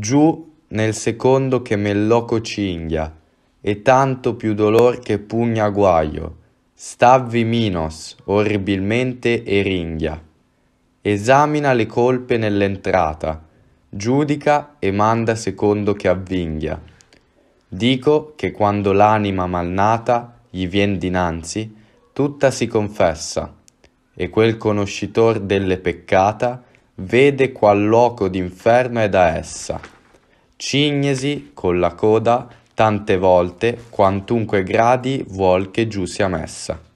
giù nel secondo che mel loco cinghia e tanto più dolor che pugna guaio stavvi minos orribilmente eringhia esamina le colpe nell'entrata giudica e manda secondo che avvinghia dico che quando l'anima malnata gli vien dinanzi tutta si confessa e quel conoscitor delle peccata vede qual loco d'inferno è da essa. Cignesi con la coda tante volte quantunque gradi vuol che giù sia messa.